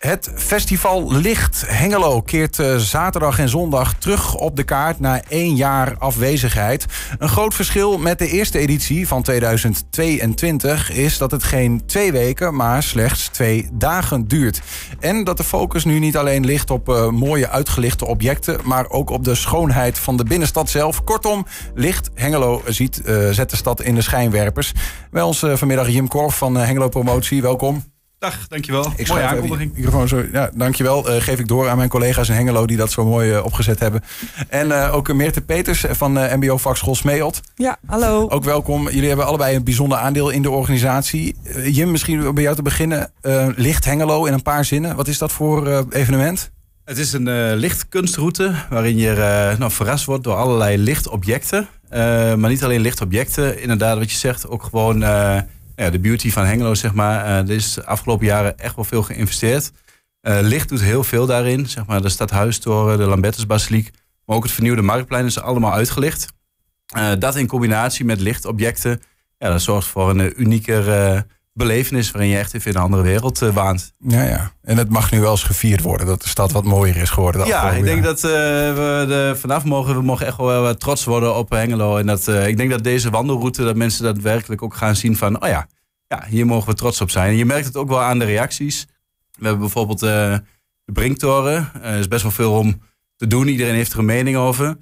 Het festival Licht Hengelo keert eh, zaterdag en zondag terug op de kaart na één jaar afwezigheid. Een groot verschil met de eerste editie van 2022 is dat het geen twee weken, maar slechts twee dagen duurt. En dat de focus nu niet alleen ligt op eh, mooie uitgelichte objecten, maar ook op de schoonheid van de binnenstad zelf. Kortom, Licht Hengelo ziet, eh, zet de stad in de schijnwerpers. Bij ons vanmiddag Jim Korf van Hengelo Promotie, welkom. Dag, dankjewel. Ik Mooie aankondiging. Microfoon, zo, Ja, dankjewel. Uh, geef ik door aan mijn collega's in Hengelo die dat zo mooi eh, opgezet hebben. En eh, ook Meerte Peters van MBO Vakschool Smeelt. Ja, hallo. Ook welkom. Jullie hebben allebei een bijzonder aandeel in de organisatie. Jim, misschien bij jou te beginnen. Licht Hengelo in een paar zinnen. Wat is dat voor evenement? Het is een uh, lichtkunstroute waarin je nou, verrast wordt door allerlei lichtobjecten. maar niet alleen lichtobjecten, inderdaad wat je zegt, ook gewoon ja, de beauty van Hengelo, zeg maar. Eh, er is de afgelopen jaren echt wel veel geïnvesteerd. Eh, licht doet heel veel daarin. Zeg maar, de Stadhuistoren, de Lambertusbasiliek. Maar ook het vernieuwde marktplein is allemaal uitgelicht. Eh, dat in combinatie met lichtobjecten. Ja, dat zorgt voor een unieker belevenis waarin je echt even in een andere wereld uh, waant. Ja, ja. En het mag nu wel eens gevierd worden dat de stad wat mooier is geworden. Ja, ik denk dat eh, we de, vanaf mogen, we mogen echt wel eh, trots worden op Hengelo. En dat, ik denk dat deze wandelroute, dat mensen daadwerkelijk ook gaan zien van, oh ja, ja, hier mogen we trots op zijn. je merkt het ook wel aan de reacties. We hebben bijvoorbeeld de Brinktoren. Er is best wel veel om te doen. Iedereen heeft er een mening over.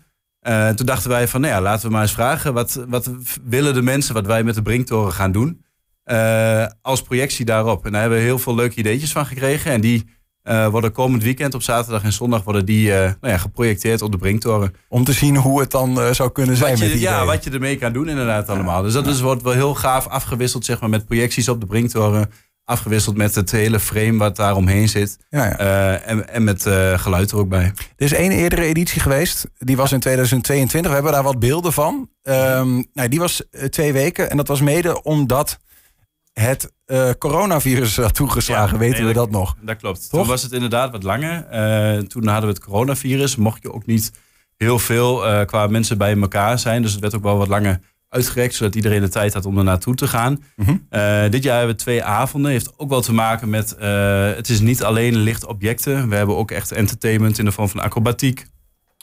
toen dachten wij van, nou ja, laten we maar eens vragen. Wat, wat willen de mensen wat wij met de Brinktoren gaan doen? Eh, als projectie daarop. En daar hebben we heel veel leuke ideetjes van gekregen. En die eh, worden komend weekend op zaterdag en zondag worden die, eh, nou ja, geprojecteerd op de Brinktoren. Om te zien hoe het dan zou kunnen zijn. met die ja, wat je ermee kan doen inderdaad allemaal. Dus dat ja. wordt wel heel gaaf afgewisseld zeg maar, met projecties op de Brinktoren. Afgewisseld met het hele frame wat daar omheen zit. en, en met geluid er ook bij. Er is één eerdere editie geweest. Die was in 2022. We hebben daar wat beelden van. Ehm, nou, die was twee weken. En dat was mede omdat het eh, coronavirus had toegeslagen. Weten we dat, nog? Dat klopt. Toch? Toen was het inderdaad wat langer. Eh, toen hadden we het coronavirus. Mocht je ook niet heel veel eh, qua mensen bij elkaar zijn. Dus het werd ook wel wat langer uitgerekt. Zodat iedereen de tijd had om er naartoe te gaan. Mhm. dit jaar hebben we twee avonden. Heeft ook wel te maken met... het is niet alleen licht objecten. We hebben ook echt entertainment in de vorm van acrobatiek.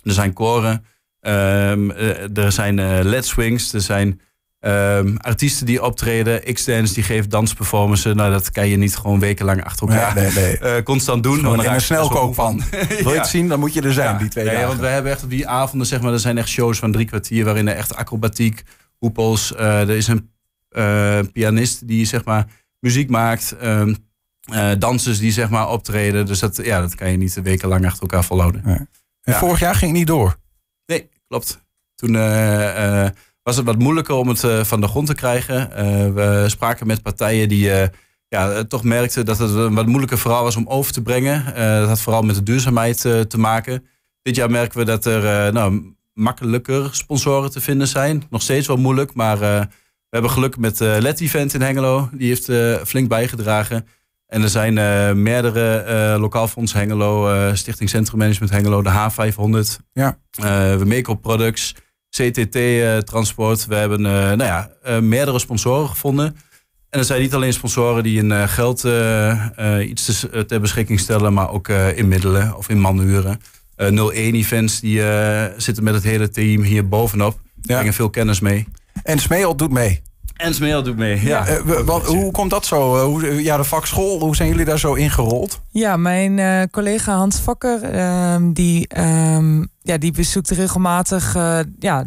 Er zijn koren. Ehm, er zijn led swings. Er zijn... Ehm, artiesten die optreden, X-Dance, die geeft dansperformances. Nou, dat kan je niet gewoon wekenlang achter elkaar ja, nee, nee. Eh, constant doen. Want er snel dus snelkoop van. Wil je het zien, dan moet je er zijn, ja. die twee dagen. want we hebben echt op die avonden, zeg maar, er zijn echt shows van drie kwartier... waarin er echt acrobatiek, hoepels... Eh, er is een eh, pianist die, zeg maar, muziek maakt... Ehm, dansers die, zeg maar, optreden. Dus dat, ja, dat kan je niet wekenlang achter elkaar volhouden. En vorig jaar ging het niet door? Nee, klopt. Toen was het wat moeilijker om het eh, van de grond te krijgen. Eh, we spraken met partijen die eh, ja, toch merkten dat het een wat moeilijker verhaal was om over te brengen. dat had vooral met de duurzaamheid te maken. Dit jaar merken we dat er nou, makkelijker sponsoren te vinden zijn. Nog steeds wel moeilijk, maar we hebben geluk met uh, Let Event in Hengelo. Die heeft flink bijgedragen. En er zijn meerdere Lokaal Fonds Hengelo, Stichting Centrum Management Hengelo, de H500, ja. Wemeco Products. CTT-transport. Eh, We hebben eh, nou ja, eh, meerdere sponsoren gevonden. En dat zijn niet alleen sponsoren die in geld iets te, ter beschikking stellen, maar ook in middelen of in manuren. 01-events, die zitten met het hele team hier bovenop. Ja. Brengen veel kennis mee. En Smeel doet mee. En Smeel doet mee, eh, ja. hoe komt dat zo? Eh, hoe, ja, de vakschool, hoe zijn jullie daar zo ingerold? Ja, mijn eh, collega Hans Vakker, ehm, die, ehm, ja, die bezoekt regelmatig... ja,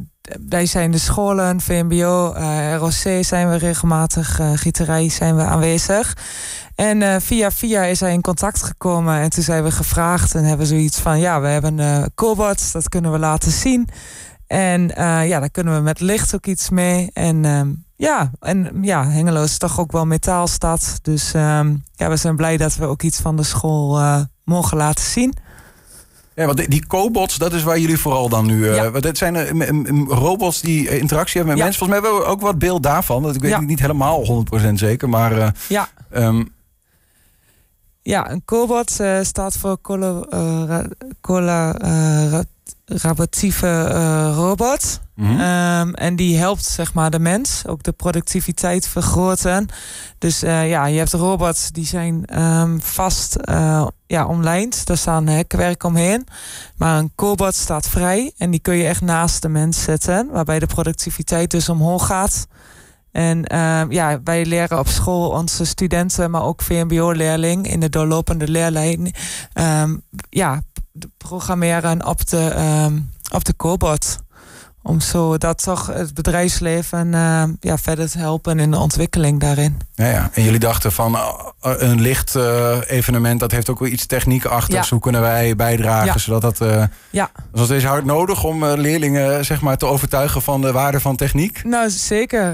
wij zijn de scholen, VMBO, ROC zijn we regelmatig, gieterij zijn we aanwezig. En via via is hij in contact gekomen en toen zijn we gevraagd... en hebben zoiets van, ja, we hebben een cobots, dat kunnen we laten zien... En ja, daar kunnen we met licht ook iets mee. En ehm, ja, en ja, Hengelo is toch ook wel metaalstad. Dus ehm, ja, we zijn blij dat we ook iets van de school eh, mogen laten zien. Ja, want die cobots, dat is waar jullie vooral dan nu. Eh, ja. zijn eh, robots die interactie hebben met ja. mensen. Volgens mij hebben we ook wat beeld daarvan. Dat ik weet niet helemaal 100% zeker, maar. ja. Ehm, ja, een cobot staat voor color, robotieve eh, robot. Mhm. Ehm, en die helpt zeg maar, de mens ook de productiviteit vergroten. Dus eh, ja, je hebt robots die zijn ehm, vast uh, ja, omlijnd. Daar staan hekwerk omheen. Maar een cobot staat vrij en die kun je echt naast de mens zetten. Waarbij de productiviteit dus omhoog gaat. En ehm, ja, wij leren op school onze studenten, maar ook VMBO-leerling in de doorlopende leerlijn, ja, programmeren op de, um, op de Cobot om zo dat toch het bedrijfsleven uh, ja, verder te helpen in de ontwikkeling daarin. Ja, ja. En jullie dachten van eh, eh, een licht evenement, dat heeft ook wel iets techniek achter. Ja. Dus hoe kunnen wij bijdragen? Zodat dat. ja. Was deze hard nodig om leerlingen zeg maar, te overtuigen van de waarde van techniek? Nou, zeker.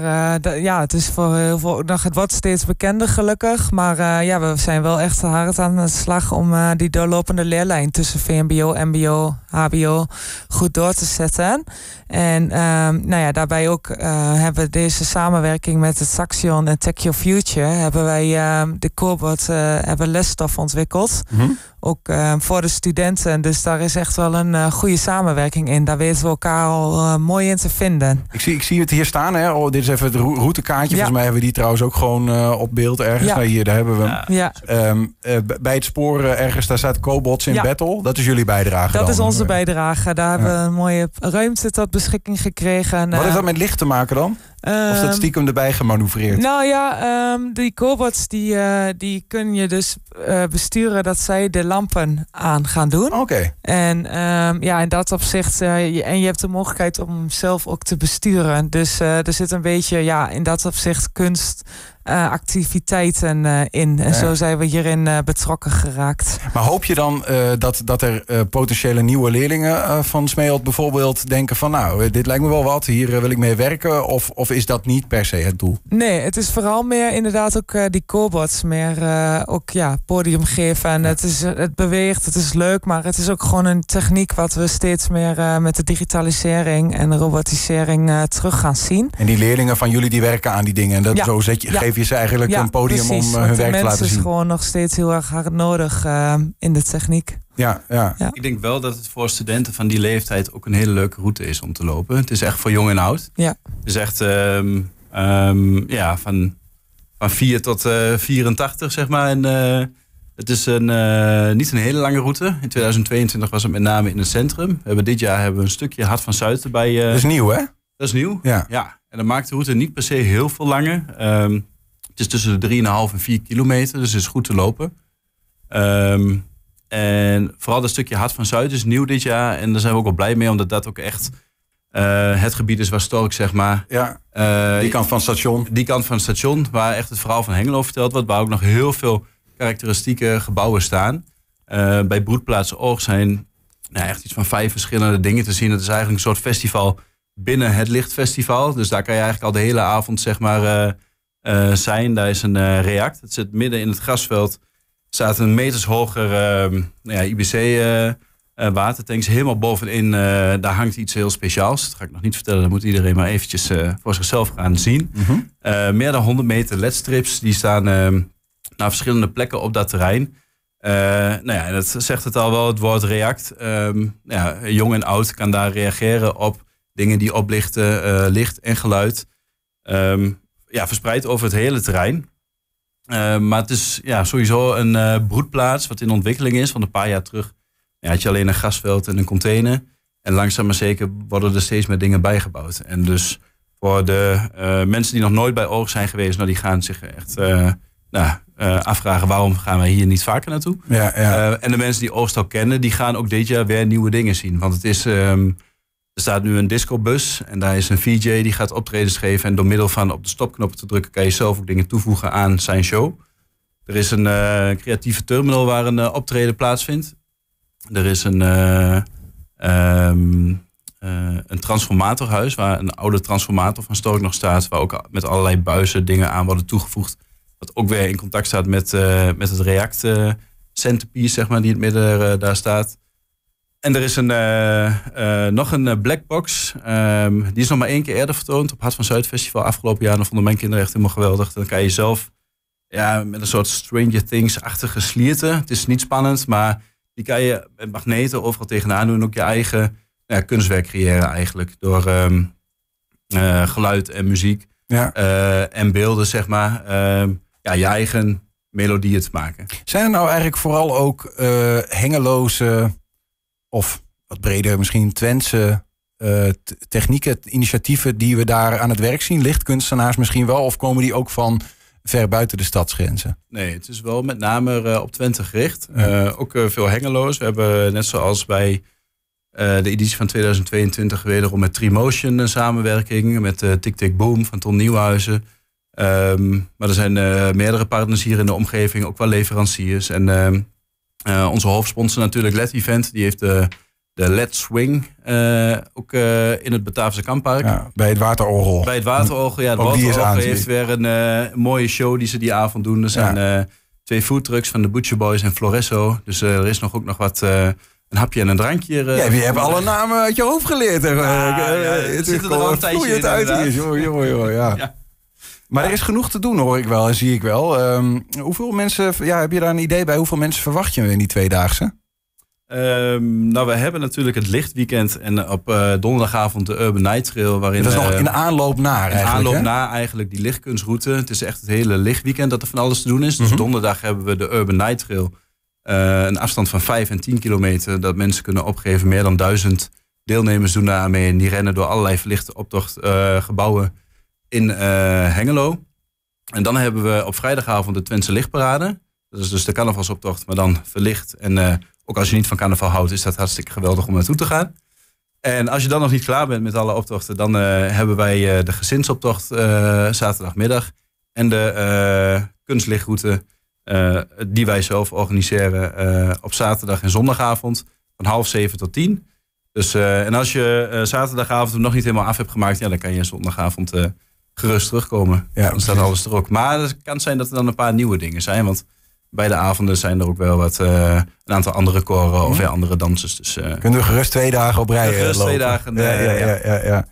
ja, het is voor heel veel. Nou, het wordt steeds bekender gelukkig. Maar ja, we zijn wel echt hard aan de slag om die doorlopende leerlijn tussen VMBO, MBO, HBO goed door te zetten. En en ehm, nou ja, daarbij ook eh, hebben we deze samenwerking met het Saxion en Tech Your Future. Hebben wij ehm, de Corbot uh, eh, hebben lesstof ontwikkeld. Mhm. Ook ehm, voor de studenten. Dus daar is echt wel een eh, goede samenwerking in. Daar weten we elkaar al mooi in te vinden. Ik zie, ik zie het hier staan. Hè? Oh, dit is even het routekaartje. Volgens mij hebben we die trouwens ook gewoon op beeld ergens. hier, daar hebben we Ja. bij het spoor ergens, daar staat Cobots in Battle. Dat is jullie bijdrage. Dat is onze bijdrage. Daar hebben we een mooie ruimte tot beschikking beschikking gekregen. Wat is eh, dat met licht te maken dan? of dat ehm, stiekem erbij gemanoeuvreerd? Nou ja, ehm, die cobots die, eh, die kun je dus eh, besturen dat zij de lampen aan gaan doen. Oké. En ehm, ja, in dat opzicht, en je hebt de mogelijkheid om zelf ook te besturen. Dus er zit een beetje, ja, in dat opzicht kunst eh, activiteiten eh, in. En zo zijn we hierin eh, betrokken geraakt. Maar hoop je dan dat, dat er potentiële nieuwe leerlingen van Smeelt bijvoorbeeld denken van nou, dit lijkt me wel wat, hier wil ik mee werken? Of, of is dat niet per se het doel? Nee, het is vooral meer inderdaad ook die cobots, meer ook ja, podium geven. En het, is, het beweegt, het is leuk, maar het is ook gewoon een techniek wat we steeds meer met de digitalisering en robotisering terug gaan zien. En die leerlingen van jullie die werken aan die dingen en dat, zo zet je, geef geef je ze eigenlijk ja, een podium precies, om eh, hun werk te laten zien. Het is gewoon nog steeds heel erg hard nodig eh, in de techniek. Ja, ja, Ik denk wel dat het voor studenten van die leeftijd ook een hele leuke route is om te lopen. Het is echt voor jong en oud. Ja. Het is echt ehm, ehm, ja, van, van 4 tot uh, eh, 84, zeg maar. En, het is een, niet een hele lange route. In 2022 was het met name in het centrum. We hebben dit jaar hebben we een stukje Hart van Zuid erbij. dat is nieuw, hè? Dat is nieuw, ja. ja. En dat maakt de route niet per se heel veel langer. Um, het is tussen de 3,5 en 4 kilometer, dus het is goed te lopen. Ehm, en vooral dat stukje Hart van Zuid is nieuw dit jaar. En daar zijn we ook wel blij mee, omdat dat ook echt eh, het gebied is waar Stork, zeg maar. Ja, eh, die kant van het station. Die kant van het station, waar echt het verhaal van Hengelo verteld wordt. Waar ook nog heel veel karakteristieke gebouwen staan. Eh, bij Broedplaats Oog zijn nou, echt iets van vijf verschillende dingen te zien. Het is eigenlijk een soort festival binnen het Lichtfestival. Dus daar kan je eigenlijk al de hele avond, zeg maar eh, zijn. Daar is een eh, react. Het zit midden in het grasveld. staat een meters hoger ehm, nou ja, IBC... Uh, eh, watertanks. Helemaal bovenin, daar hangt iets heel speciaals. Dat ga ik nog niet vertellen, dat moet iedereen maar eventjes voor zichzelf gaan zien. Mhm. meer dan 100 meter ledstrips, die staan ehm, naar verschillende plekken op dat terrein. nou ja, dat zegt het al wel, het woord react. Ehm, nou ja, jong en oud kan daar reageren op dingen die oplichten, licht en geluid. Um, ja, verspreid over het hele terrein. Eh, maar het is ja, sowieso een eh, broedplaats wat in ontwikkeling is. Want een paar jaar terug ja, had je alleen een gasveld en een container. En langzaam maar zeker worden er steeds meer dingen bijgebouwd. En dus voor de eh, mensen die nog nooit bij oog zijn geweest, nou, die gaan zich echt nou, afvragen waarom gaan wij hier niet vaker naartoe. Ja, ja. en de mensen die oogst al kennen, die gaan ook dit jaar weer nieuwe dingen zien. Want het is ehm, er staat nu een discobus en daar is een VJ die gaat optredens geven. En door middel van op de stopknop te drukken kan je zelf ook dingen toevoegen aan zijn show. Er is een eh, creatieve terminal waar een eh, optreden plaatsvindt. Er is een, uh, um, een transformatorhuis waar een oude transformator van Stork nog staat. Waar ook met allerlei buizen dingen aan worden toegevoegd. Wat ook weer in contact staat met, met het React centerpiece zeg maar, die in het midden daar staat. En er is een, eh, eh, nog een eh, black box. Ehm, die is nog maar één keer eerder vertoond op Hart van Zuid Festival afgelopen jaar. dan vonden mijn kinderen echt helemaal geweldig. Dan kan je zelf ja, met een soort Stranger Things-achtige slierten. Het is niet spannend, maar die kan je met magneten overal tegenaan doen. En ook je eigen ja, kunstwerk creëren eigenlijk. Door ehm, geluid en muziek ja. en beelden, zeg maar. Ehm, ja, je eigen melodieën te maken. Zijn er nou eigenlijk vooral ook hengeloze of wat breder misschien Twentse eh, technieken, initiatieven die we daar aan het werk zien? Lichtkunstenaars misschien wel, of komen die ook van ver buiten de stadsgrenzen? Nee, het is wel met name eh, op Twente gericht. Eh, ook veel hengeloos. We hebben net zoals bij de editie van 2022 wederom met Trimotion een samenwerking, met Tik Tik Boom van Ton Nieuwhuizen. Ehm, maar er zijn meerdere partners hier in de omgeving, ook wel leveranciers. En ehm, eh, onze hoofdsponsor natuurlijk LED Event, die heeft eh, de, de LED Swing eh, ook in het Bataafse Kamppark. bij het Waterorgel. Bij het Waterorgel, ja. Het ook Waterorgel heeft weer een mooie show die ze die avond doen. Er zijn ja. twee foodtrucks van de Butcher Boys en Floresso. Dus er is nog ook nog wat een hapje en een drankje. Uh, ja, je hebt alle namen uit je hoofd geleerd. Er, het zit er al een tijdje in. uit hier, joh joh ja. ja. Maar er is genoeg te doen, hoor ik wel en zie ik wel. Ehm, hoeveel mensen, ja, heb je daar een idee bij? Hoeveel mensen verwacht je in die tweedaagse? Um, nou, we hebben natuurlijk het lichtweekend en op eh, donderdagavond de Urban Night Trail. Waarin, dat is nog eh, in de aanloop naar in eigenlijk. aanloop naar eigenlijk die lichtkunstroute. Het is echt het hele lichtweekend dat er van alles te doen is. Dus mhm. donderdag hebben we de Urban Night Trail. Eh, een afstand van 5 en 10 kilometer dat mensen kunnen opgeven. Meer dan duizend deelnemers doen daar mee. En die rennen door allerlei verlichte optochtgebouwen in eh, Hengelo. En dan hebben we op vrijdagavond de Twentse Lichtparade. Dat is dus de carnavalsoptocht, maar dan verlicht. En eh, ook als je niet van carnaval houdt, is dat hartstikke geweldig om naartoe te gaan. En als je dan nog niet klaar bent met alle optochten, dan eh, hebben wij de gezinsoptocht zaterdagmiddag. En de kunstlichtroute die wij zelf organiseren op zaterdag en zondagavond van half zeven tot tien. Dus, en als je zaterdagavond nog niet helemaal af hebt gemaakt, ja, dan kan je zondagavond gerust terugkomen. Ja, dan staat alles er ook. Maar het kan zijn dat er dan een paar nieuwe dingen zijn. Want bij de avonden zijn er ook wel wat, eh, een aantal andere koren of mhm. andere dansers. Dus, eh, Kunnen we gerust twee dagen op rij gerust eh, twee dagen. ja, ja, ja. ja, ja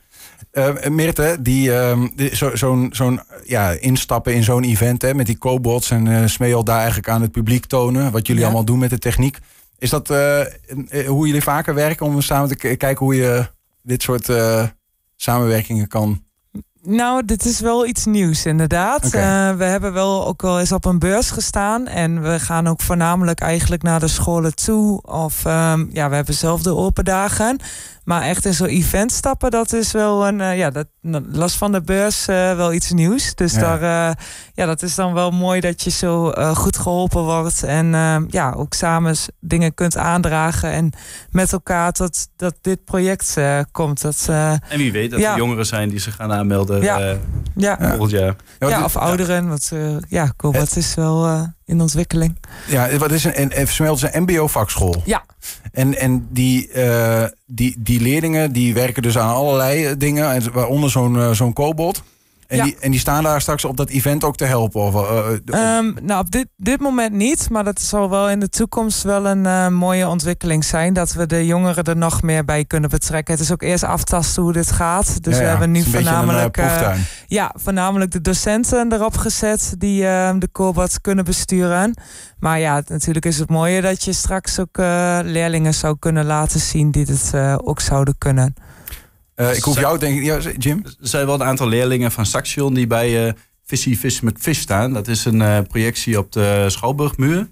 ehm, die, uh, zo'n ja, instappen in zo'n event hè, met die cobots en uh, Smeel daar eigenlijk aan het publiek tonen. Wat jullie allemaal doen met de techniek. Is dat hoe jullie vaker werken om samen te kijken hoe je dit soort samenwerkingen kan nou, dit is wel iets nieuws, inderdaad. Eh, we hebben wel ook wel eens op een beurs gestaan. En we gaan ook voornamelijk eigenlijk naar de scholen toe. Of ehm, ja, we hebben zelf de open dagen. Maar echt in zo'n event stappen, dat is wel een. Eh, ja, dat, nou, last van de beurs eh, wel iets nieuws. Dus daar, eh, ja, dat is dan wel mooi dat je zo goed geholpen wordt. En ja, ook samen dingen kunt aandragen. En met elkaar dat, dat dit project komt. Dat, en wie weet dat de er jongeren zijn die zich gaan aanmelden. Ja. Ja. Ja, ja of ouderen, want ja, cool, eh, het, is wel eh, in ontwikkeling. Ja, wat is een, een een, een mbo-vakschool. Ja. En, en die, eh, die, die leerlingen die werken dus aan allerlei dingen, waaronder zo'n zo'n kobold. En, die, en die staan daar straks op dat event ook te helpen? Of, eh, eh, ehm, nou, op dit, dit moment niet. Maar dat zal wel in de toekomst wel een eh, mooie ontwikkeling zijn. Dat we de jongeren er nog meer bij kunnen betrekken. Het is ook eerst aftasten hoe dit gaat. Dus we hebben nu voornamelijk, ja, voornamelijk de docenten erop gezet. Die ehm, de Colbats kunnen besturen. Maar ja, natuurlijk is het mooie dat je straks ook leerlingen zou kunnen laten zien die dit ook zouden kunnen. Eh, ik hoef jou denk ik... Ja, Jim? Er zijn wel een aantal leerlingen van Saxion die bij uh, eh, Vissy Vis met Vis staan. Dat is een eh, projectie op de Schouwburgmuur.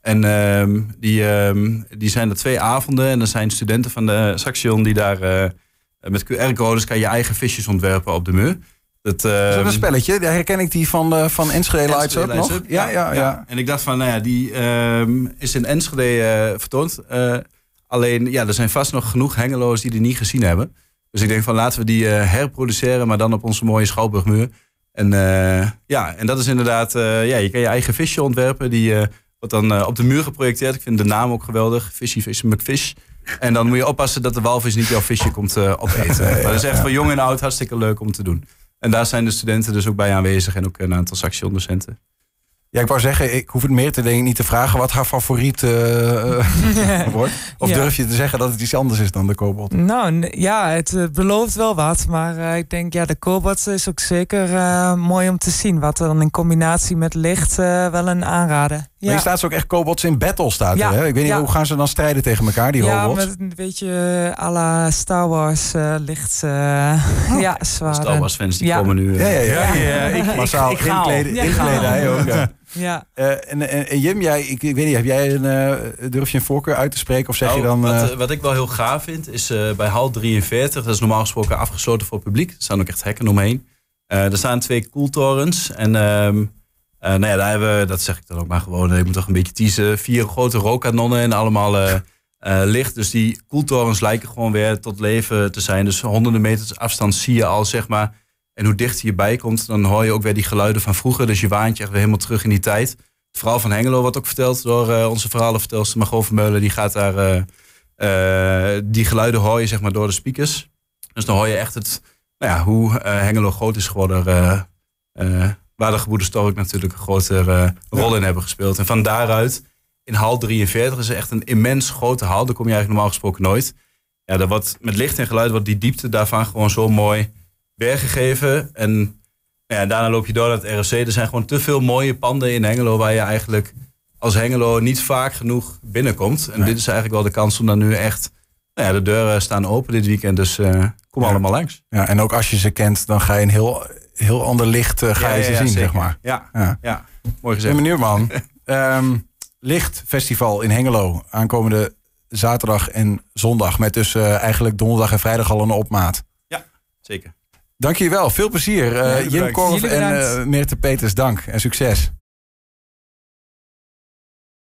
En ehm, die, ehm, die zijn er twee avonden. En er zijn studenten van de Saxion die daar... met QR-codes kan je eigen visjes ontwerpen op de muur. Dat, uh, is dat een ehm, spelletje? Daar herken ik die van, van Enschede Lights Up nog. ja, ja, ja, En ik dacht van, nou ja, die is in Enschede vertoond. alleen, ja, er zijn vast nog genoeg hengeloos die die niet gezien hebben. Dus ik denk van laten we die eh, herproduceren, maar dan op onze mooie schouwburgmuur. En eh, ja, en dat is inderdaad, eh, ja, je kan je eigen visje ontwerpen. Die wordt dan op de muur geprojecteerd. Ik vind de naam ook geweldig. Fishy Fish McFish. En dan moet je oppassen dat de walvis niet jouw visje komt opeten. maar dat is echt voor jong en oud hartstikke leuk om te doen. En daar zijn de studenten dus ook bij aanwezig en ook een aantal docenten ja, ik wou zeggen, ik hoef het meer te denken, niet te vragen wat haar favoriet eh, eh, wordt. Of durf je te zeggen dat het iets anders is dan de kobold Nou ja, het eh, belooft wel wat. Maar ik denk, ja, de kobold is ook zeker mooi om te zien. Wat er dan in combinatie met licht wel een aanrader maar je staat ze ook echt kobots in battle, staat er, hè? Ik weet niet, hoe gaan ze dan strijden tegen elkaar, die robots? Ja, met een beetje eh, à la Star Wars eh, licht, oh. ja, zwaar. Star Wars fans, die komen nu... Eh, ja, ja, ja. Ik, Massaal ik, ik inkleden, ja, Ja. en, en, Jim, jij, ik, ik, weet niet, heb jij een, uh, durf je een voorkeur uit te spreken? Of zeg je nou, dan, wat, wat, ik wel heel gaaf vind, is bij hal 43, dat is normaal gesproken afgesloten voor het publiek. Er staan ook echt hekken omheen. er staan twee koeltorens. En ehm, eh, nou ja, daar hebben we, dat zeg ik dan ook maar gewoon, ik moet toch een beetje teasen. Vier grote rookkanonnen en allemaal eh, eh, licht. Dus die koeltorens lijken gewoon weer tot leven te zijn. Dus honderden meters afstand zie je al, zeg maar. En hoe dichter je bij komt, dan hoor je ook weer die geluiden van vroeger. Dus je waant je echt weer helemaal terug in die tijd. Het verhaal van Hengelo wordt ook verteld door onze verhalenvertelster Margot Meulen, Die gaat daar, die geluiden hoor je zeg maar door de speakers. Dus dan hoor je echt het, nou ja, hoe Hengelo groot is geworden... Waar de geboorte Tork natuurlijk een grotere eh, rol in hebben gespeeld. En van daaruit, in hal 43 is echt een immens grote hal. Daar kom je eigenlijk normaal gesproken nooit. Ja, dat wordt, met licht en geluid wordt die diepte daarvan gewoon zo mooi weergegeven. En nou ja, daarna loop je door naar het RFC. Er zijn gewoon te veel mooie panden in Hengelo waar je eigenlijk als Hengelo niet vaak genoeg binnenkomt. En dit is eigenlijk wel de kans om dan nu echt. Nou ja, de deuren staan open dit weekend, dus eh, kom allemaal langs. Ja, en ook als je ze kent, dan ga je een heel heel ander licht eh, ga je ze zien, zeg maar. Ja, ja. mooi gezegd. meneer Man, um, ehm, Lichtfestival in Hengelo aankomende zaterdag en zondag. Met dus eh, eigenlijk donderdag en vrijdag al een opmaat. Ja, zeker. Dank je wel. Veel plezier. Uh, Jim Korf en uh, Peters, dank en succes.